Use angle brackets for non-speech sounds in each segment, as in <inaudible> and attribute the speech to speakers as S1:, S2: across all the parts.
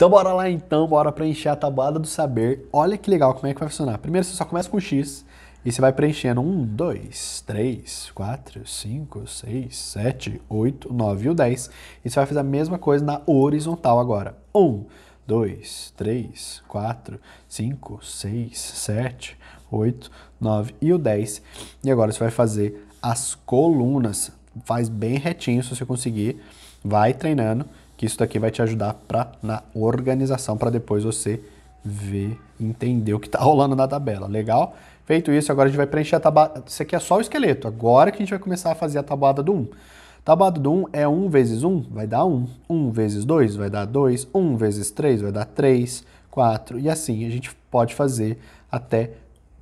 S1: Então bora lá então, bora preencher a tabuada do saber. Olha que legal como é que vai funcionar. Primeiro você só começa com X e você vai preenchendo 1, 2, 3, 4, 5, 6, 7, 8, 9 e o 10. E você vai fazer a mesma coisa na horizontal agora. 1, 2, 3, 4, 5, 6, 7, 8, 9 e o 10. E agora você vai fazer as colunas. Faz bem retinho se você conseguir. Vai treinando que isso daqui vai te ajudar pra, na organização, para depois você ver, entender o que está <laughs> rolando na tabela, legal? Feito isso, agora a gente vai preencher a tabuada, isso aqui é só o esqueleto, agora que a gente vai começar a fazer a tabuada do 1. Tabuada do 1 é 1 vezes 1, vai dar 1, 1 vezes 2 vai dar 2, 1 vezes 3 vai dar 3, 4, e assim a gente pode fazer até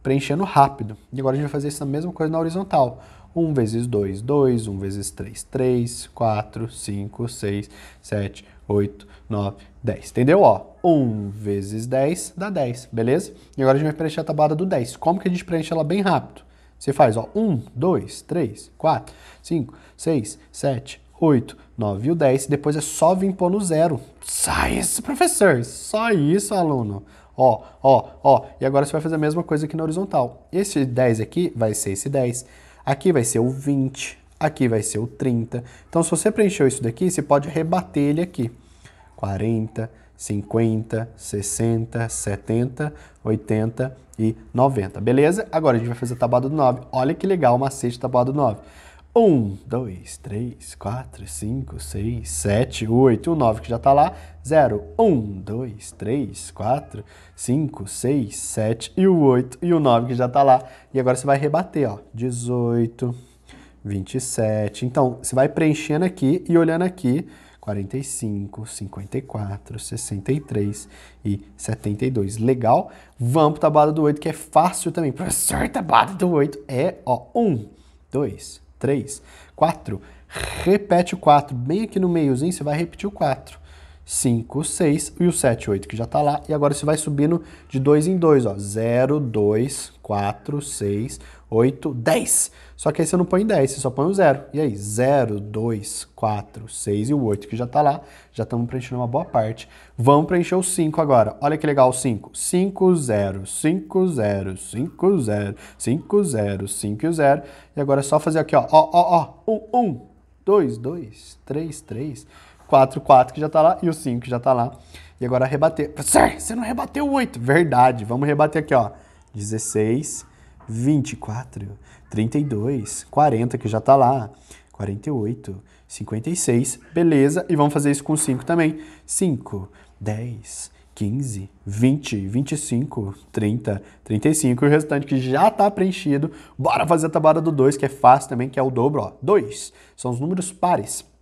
S1: preenchendo rápido. E agora a gente vai fazer essa mesma coisa na horizontal. 1 vezes 2, 2, 1 vezes 3, 3, 4, 5, 6, 7, 8, 9, 10. Entendeu? Ó, 1 vezes 10 dá 10, beleza? E agora a gente vai preencher a tabuada do 10. Como que a gente preenche ela bem rápido? Você faz, ó, 1, 2, 3, 4, 5, 6, 7, 8, 9 e o 10. Depois é só vir pôr no zero. Só isso, professor. Só isso, aluno. Ó, ó, ó. E agora você vai fazer a mesma coisa aqui na horizontal. Esse 10 aqui vai ser esse 10 aqui vai ser o 20, aqui vai ser o 30. Então, se você preencheu isso daqui, você pode rebater ele aqui. 40, 50, 60, 70, 80 e 90, beleza? Agora a gente vai fazer a tabuada do 9. Olha que legal o macete da tabuada do 9. 1, 2, 3, 4, 5, 6, 7, 8, o 9 que já está lá, 0, 1, 2, 3, 4, 5, 6, 7 e o 8 e o 9 que já está lá. E agora você vai rebater, ó, 18, 27. Então, você vai preenchendo aqui e olhando aqui, 45, 54, 63 e 72. Legal? Vamos para a tabuada do 8, que é fácil também. Professor, tabuada do 8 é, ó, 1, 2, 3 três, quatro. Repete o quatro. Bem aqui no meiozinho, você vai repetir o quatro. 5, 6 e o 7, 8 que já está lá. E agora você vai subindo de 2 em 2, ó. 0, 2, 4, 6, 8, 10. Só que aí você não põe 10, você só põe o 0. E aí, 0, 2, 4, 6 e o 8 que já está lá. Já estamos preenchendo uma boa parte. Vamos preencher o 5 agora. Olha que legal o 5. 5, 0, 5, 0, 5, 0, 5, 0, 5, 0. E agora é só fazer aqui, ó. Ó, ó, ó. 1, 1, 2, 2, 3, 3. 4, 4 que já tá lá e o 5 que já tá lá. E agora rebater. Sir, você não rebateu o 8. Verdade, vamos rebater aqui, ó. 16, 24, 32, 40 que já tá lá, 48, 56, beleza. E vamos fazer isso com 5 também. 5, 10, 15, 20, 25, 30, 35 e o restante que já está preenchido. Bora fazer a tabela do 2, que é fácil também, que é o dobro, 2 são os números pares.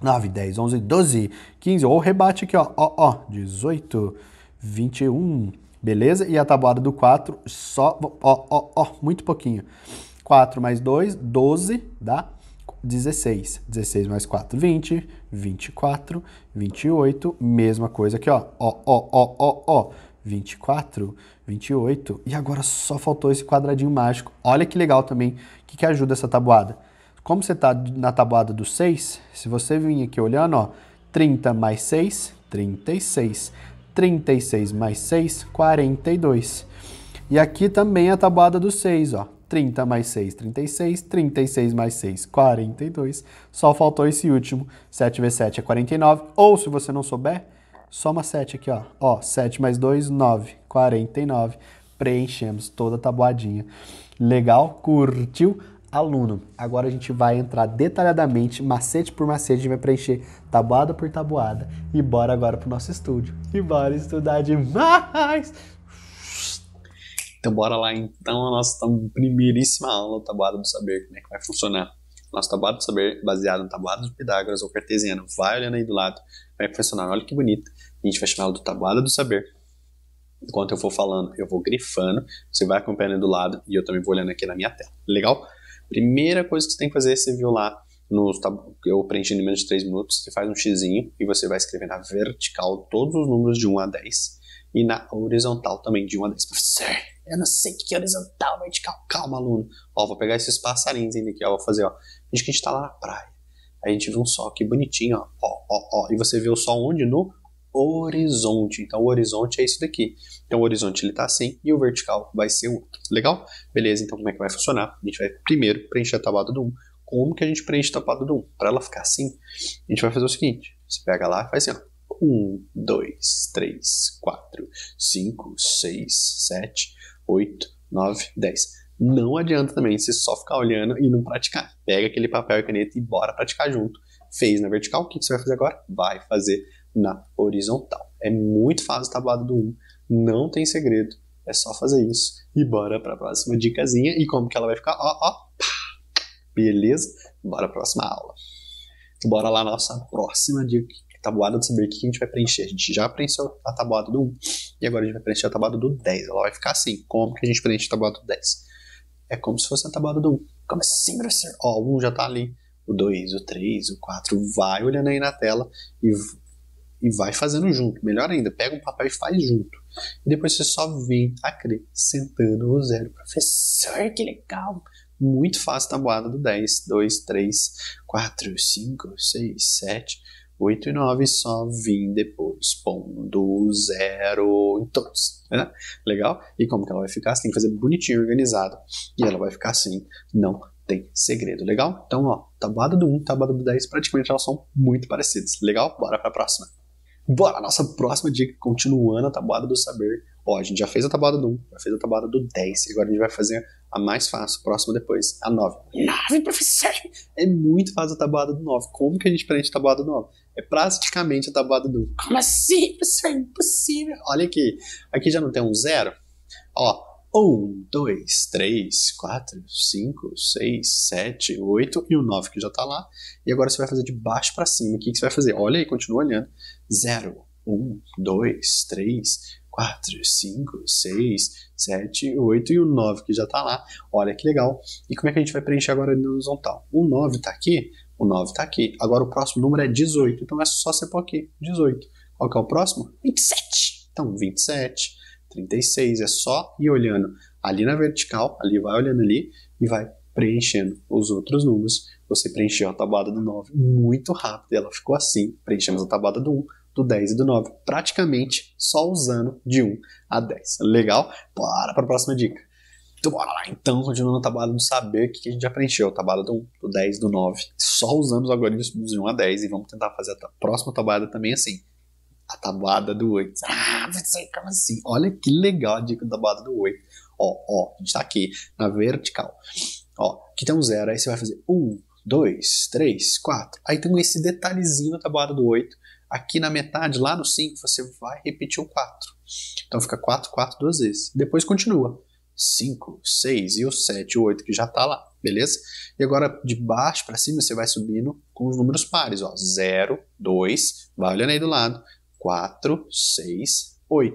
S1: 9, 10, 11, 12, 15. Ou rebate aqui, ó, ó, ó, 18, 21. Beleza? E a tabuada do 4, só, ó, ó, ó, muito pouquinho. 4 mais 2, 12, dá 16. 16 mais 4, 20, 24, 28. Mesma coisa aqui, ó, ó, ó, ó, ó, ó. 24, 28. E agora só faltou esse quadradinho mágico. Olha que legal também, o que, que ajuda essa tabuada? Como você está na tabuada do 6, se você vir aqui olhando, ó, 30 mais 6, 36. 36 mais 6, 42. E aqui também é a tabuada do 6, ó. 30 mais 6, 36. 36 mais 6, 42. Só faltou esse último. 7 vezes 7 é 49. Ou, se você não souber, soma 7 aqui, ó. Ó, 7 mais 2, 9. 49. Preenchemos toda a tabuadinha. Legal? Curtiu? aluno. Agora a gente vai entrar detalhadamente, macete por macete, a gente vai preencher tabuada por tabuada. E bora agora pro nosso estúdio. E bora estudar demais!
S2: Então bora lá então a nossa então, primeiríssima aula, tabuada do saber, como é que vai funcionar. Nosso tabuado do saber, baseado no tabuado de Pitágoras ou cartesiano, vai olhando aí do lado, vai funcionar, olha que bonito. A gente vai chamar do tabuada do saber. Enquanto eu for falando, eu vou grifando, você vai acompanhando do lado e eu também vou olhando aqui na minha tela. Legal? Primeira coisa que você tem que fazer, você é viu lá no eu preenchi em menos de 3 minutos, você faz um xizinho e você vai escrever na vertical todos os números de 1 a 10 e na horizontal também de 1 a 10. Professor, eu não sei o que é horizontal, vertical. Calma, aluno. Ó, vou pegar esses passarinhos ainda aqui, ó, vou fazer, ó. Gente, que a gente tá lá na praia. Aí a gente vê um sol aqui bonitinho, ó, ó, ó, ó. E você vê o sol onde? No horizonte. Então, o horizonte é isso daqui. Então, o horizonte ele está assim e o vertical vai ser o outro. Legal? Beleza, então como é que vai funcionar? A gente vai primeiro preencher a tabuada do 1. Como que a gente preenche a tabuada do 1? Para ela ficar assim, a gente vai fazer o seguinte. Você pega lá e faz assim, ó. 1, 2, 3, 4, 5, 6, 7, 8, 9, 10. Não adianta também você só ficar olhando e não praticar. Pega aquele papel e caneta e bora praticar junto. Fez na vertical, o que você vai fazer agora? Vai fazer na horizontal. É muito fácil a tabuada do 1, não tem segredo, é só fazer isso. E bora para a próxima dicasinha e como que ela vai ficar? Ó, ó, pá. beleza? Bora para a próxima aula. Bora lá na nossa próxima dica, tabuada de saber o que a gente vai preencher. A gente já preencheu a tabuada do 1 e agora a gente vai preencher a tabuada do 10. Ela vai ficar assim, como que a gente preenche a tabuada do 10? É como se fosse a tabuada do 1. Como assim, professor? Ó, o 1 já tá ali, o 2, o 3, o 4, vai olhando aí na tela e e vai fazendo junto. Melhor ainda, pega um papel e faz junto. E depois você só vem acrescentando o zero. Professor, que legal! Muito fácil tabuada do 10, 2, 3, 4, 5, 6, 7, 8 e 9, só vim depois pondo zero em todos. Né? Legal? E como que ela vai ficar? Você tem que fazer bonitinho, organizado. E ela vai ficar assim, não tem segredo. Legal? Então, ó, tabuada do 1, tabuada do 10, praticamente elas são muito parecidas. Legal? Bora pra próxima. Bora, nossa próxima dica, continuando a tabuada do saber. Ó, a gente já fez a tabuada do 1, já fez a tabuada do 10, agora a gente vai fazer a mais fácil, próxima depois, a 9. 9, professor! É muito fácil a tabuada do 9. Como que a gente prende a tabuada do 9? É praticamente a tabuada do 1. Como assim, professor? Impossível! Olha aqui, aqui já não tem um zero? Ó, um, dois, três, quatro, cinco, seis, sete, oito e o nove que já tá lá. E agora você vai fazer de baixo para cima. O que, que você vai fazer? Olha aí, continua olhando. Zero, um, dois, três, quatro, cinco, seis, sete, oito e o nove que já tá lá. Olha que legal. E como é que a gente vai preencher agora no horizontal? O nove tá aqui, o 9 está aqui. Agora o próximo número é 18. Então é só você pôr aqui, 18. Qual que é o próximo? 27. Então 27. 36, é só ir olhando ali na vertical, ali vai olhando ali e vai preenchendo os outros números. Você preencheu a tabuada do 9 muito rápido, ela ficou assim, preenchemos a tabuada do 1, do 10 e do 9, praticamente só usando de 1 a 10. Legal? Bora para a próxima dica. Então bora lá, então, continuando a tabuada do saber, o que a gente já preencheu? A tabuada do 1, do 10, do 9. Só usando os algoritmos de 1 a 10 e vamos tentar fazer a próxima tabuada também assim a tabuada do 8. Ah, você como assim? Olha que legal a dica da tabuada do 8. Ó, ó, a gente tá aqui na vertical. Ó, aqui tem um zero, aí você vai fazer um, dois, três, quatro. Aí tem esse detalhezinho da tabuada do 8. Aqui na metade, lá no 5, você vai repetir o 4. Então fica 4, 4 duas vezes. Depois continua. 5, 6 e o 7, o 8 que já está lá, beleza? E agora de baixo para cima você vai subindo com os números pares, ó, 0, 2, vai olhando aí do lado, 4, 6, 8.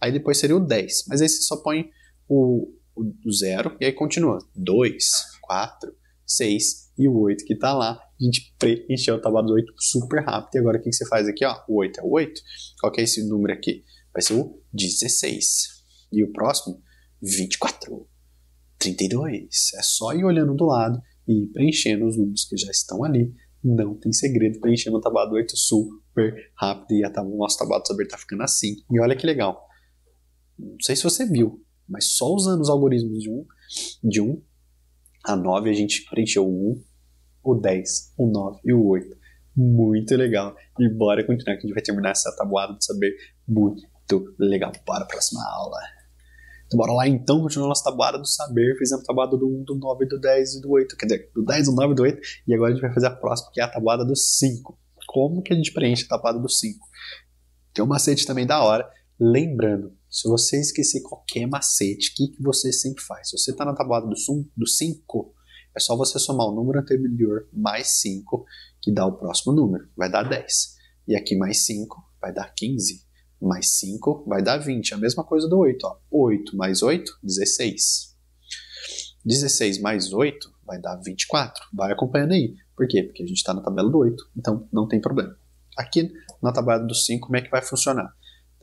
S2: Aí depois seria o 10. Mas aí você só põe o, 0 e aí continua. 2, 4, 6 e o 8 que está lá. A gente preencheu o tabuado 8 super rápido. E agora o que, você faz aqui? Ó? O 8 é o 8. Qual que é esse número aqui? Vai ser o 16. E o próximo, 24, 32. É só ir olhando do lado e preenchendo os números que já estão ali. Não tem segredo preenchendo o tabuado 8 sul super rápido e o tá, nosso tabuado tá saber está ficando assim. E olha que legal. Não sei se você viu, mas só usando os algoritmos de 1, de 1 a 9, a gente preencheu o 1, o 10, o 9 e o 8. Muito legal. E bora continuar que a gente vai terminar essa tabuada de saber muito legal. Para a próxima aula. Então, bora lá então, continuar nossa tabuada do saber. Fizemos a tabuada do 1, do 9, do 10 e do 8. Quer dizer, do 10, do 9 e do 8. E agora a gente vai fazer a próxima, que é a tabuada do 5 como que a gente preenche a tapada do 5. Tem um macete também da hora. Lembrando, se você esquecer qualquer macete, o que, que você sempre faz? Se você está na tabuada do 5, é só você somar o número anterior mais 5, que dá o próximo número, vai dar 10. E aqui mais 5 vai dar 15. Mais 5 vai dar 20. É a mesma coisa do 8. 8 mais 8, 16. 16 mais 8 vai dar 24. Vai acompanhando aí. Por quê? Porque a gente está na tabela do 8, então não tem problema. Aqui na tabela do 5, como é que vai funcionar?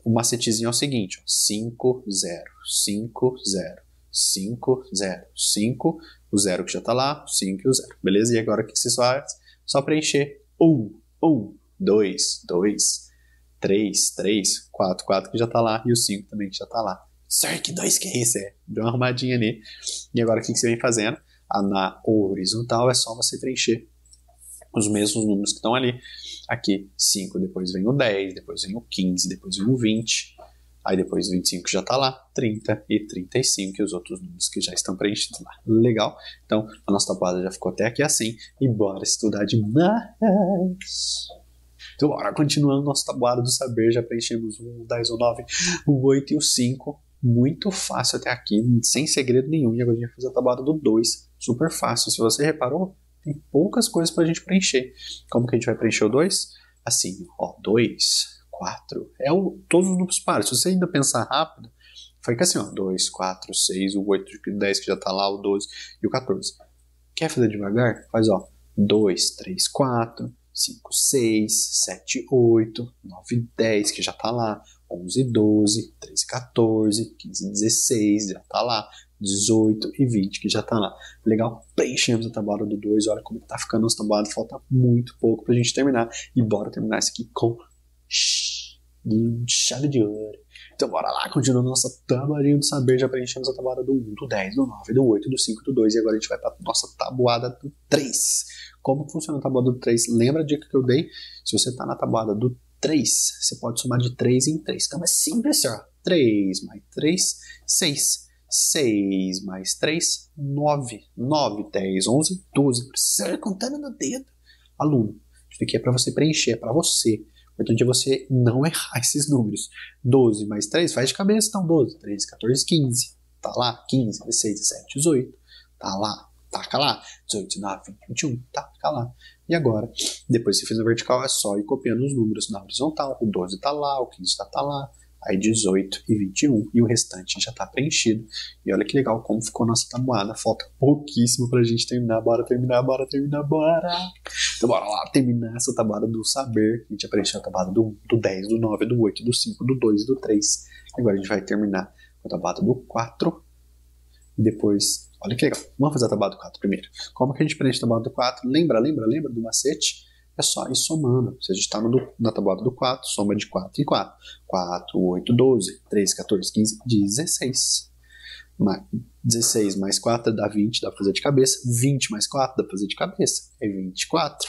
S2: O macetezinho é o seguinte: 5, 0, 5, 0, 5, 0, 5, o 0 que já está lá, 5 e o 0, beleza? E agora o que vocês faz? Só preencher 1, 1, 2, 2, 3, 3, 4, 4 que já está lá e o 5 também que já está lá. Sir, que dois que é isso? É. Deu uma arrumadinha ali. E agora o que, que você vem fazendo? Ah, na horizontal é só você preencher os mesmos números que estão ali. Aqui, 5, depois vem o 10, depois vem o 15, depois vem o 20, aí depois 25 já está lá, 30 e 35 e os outros números que já estão preenchidos lá. Legal? Então, a nossa tabuada já ficou até aqui assim e bora estudar demais! Então, bora, continuando nosso tabuado do saber, já preenchemos o 10, o 9, o 8 e o 5. Muito fácil até aqui, sem segredo nenhum. E agora a gente vai fazer a tabuada do 2, super fácil. Se você reparou, tem poucas coisas para a gente preencher. Como que a gente vai preencher o 2? Assim, ó, 2, 4. É o, todos os números pares. Se você ainda pensar rápido, fica assim, ó, 2, 4, 6, o 8, o 10 que já está lá, o 12 e o 14. Quer fazer devagar? Faz, ó, 2, 3, 4, 5, 6, 7, 8, 9, 10, que já está lá, 11, 12, 13, 14, 15, 16, já está lá, 18 e 20, que já tá lá. Legal, preenchemos a tabuada do 2, olha como tá ficando nossa tabuada, falta muito pouco pra gente terminar. E bora terminar isso aqui com chave de ouro. Então bora lá, continuando nossa tabuadinha do saber, já preenchemos a tabuada do 1, do 10, do 9, do 8, do 5, do 2, e agora a gente vai pra nossa tabuada do 3. Como funciona a tabuada do 3? Lembra a dica que eu dei? Se você tá na tabuada do 3, você pode somar de 3 em 3. Então é simples, assim, ó. 3 mais 3, 6. 6 mais 3, 9. 9, 10, 11, 12. Precisa ir contando no dedo. Aluno, isso aqui é para você preencher, é para você. O importante é você não errar <laughs> esses números. 12 mais 3, faz de cabeça, então 12, 13, 14, 15. Tá lá, 15, 16, 17, 18. Tá lá, taca lá. 18, 19, 20, 21, taca lá. E agora, depois que você fez na vertical, é só ir copiando os números na horizontal. O 12 tá lá, o 15 tá, tá lá, aí 18 e 21, e o restante já está preenchido. E olha que legal como ficou nossa tabuada, falta pouquíssimo para a gente terminar, bora terminar, bora terminar, bora! Então bora lá terminar essa tabuada do saber, a gente já preencheu a tabuada do, do 10, do 9, do 8, do 5, do 2 e do 3. Agora a gente vai terminar com a tabuada do 4, e depois, olha que legal, vamos fazer a tabuada do 4 primeiro. Como que a gente preenche a tabuada do 4? Lembra, lembra, lembra do macete? É só ir somando. Se a gente está na tabuada do 4, soma de 4 e 4. 4, 8, 12. 3, 14, 15, 16. 16 mais 4 dá 20, dá para fazer de cabeça. 20 mais 4 dá para fazer de cabeça. É 24.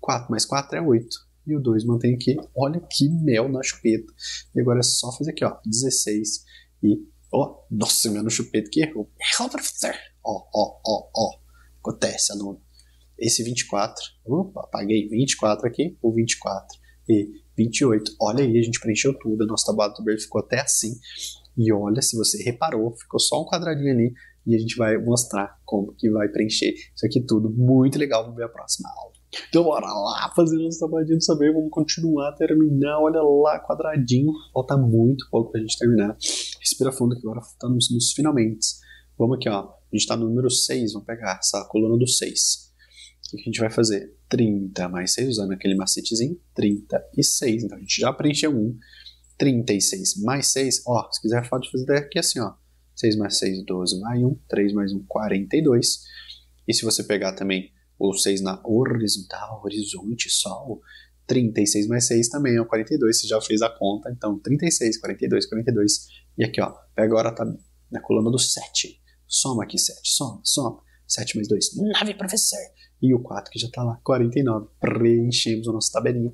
S2: 4 mais 4 é 8 e o 2 mantém aqui. Olha que mel na chupeta. E agora é só fazer aqui, ó, 16 e ó, nossa, meu no chupeta que errou. Errou, professor. Ó, ó, ó, ó. Acontece, aluno esse 24, opa, apaguei 24 aqui, o 24 e 28. Olha aí, a gente preencheu tudo, a nossa tabuada do ficou até assim. E olha, se você reparou, ficou só um quadradinho ali e a gente vai mostrar como que vai preencher isso aqui tudo. Muito legal, vamos ver a próxima aula. Então bora lá fazer nosso trabalhinho do saber, vamos continuar, terminar, olha lá, quadradinho, falta muito pouco pra gente terminar. Respira fundo que agora estamos nos finalmente. Vamos aqui, ó, a gente tá no número 6, vamos pegar essa coluna do 6 que a gente vai fazer? 30 mais 6, usando aquele macetezinho, 36. Então a gente já preencheu um. 36 mais 6, ó, se quiser pode fazer aqui assim, ó. 6 mais 6, 12, mais 1. 3 mais 1, 42. E se você pegar também o 6 na horizontal, horizonte, sol, 36 mais 6 também é 42, você já fez a conta, então 36, 42, 42. E aqui, ó, pega agora tá na coluna do 7. Soma aqui 7, soma, soma. 7 mais 2, 9, professor. E o 4 que já está lá, 49. Preenchemos a nossa tabelinha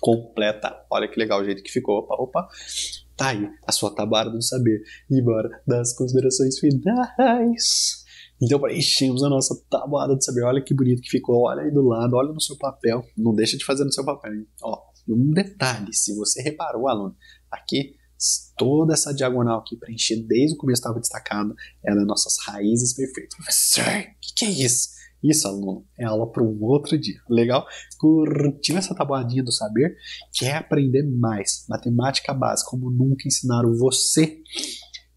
S2: completa. Olha que legal o jeito que ficou. Opa, opa. Tá aí a sua tabuada do saber. E bora das considerações finais. Então preenchemos a nossa tabuada de saber. Olha que bonito que ficou. Olha aí do lado, olha no seu papel. Não deixa de fazer no seu papel. Hein? Ó, um detalhe, se você reparou, aluno, aqui toda essa diagonal aqui preenchida desde o começo estava destacada. Ela é nossas raízes perfeitas. Professor, o que, que é isso? Isso, aluno, é aula para um outro dia. Legal? Curtiu essa tabuadinha do saber? Quer aprender mais matemática básica como nunca ensinaram você?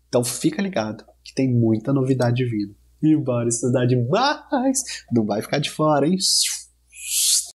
S2: Então fica ligado que tem muita novidade vindo. E bora estudar demais! Não vai ficar de fora, hein?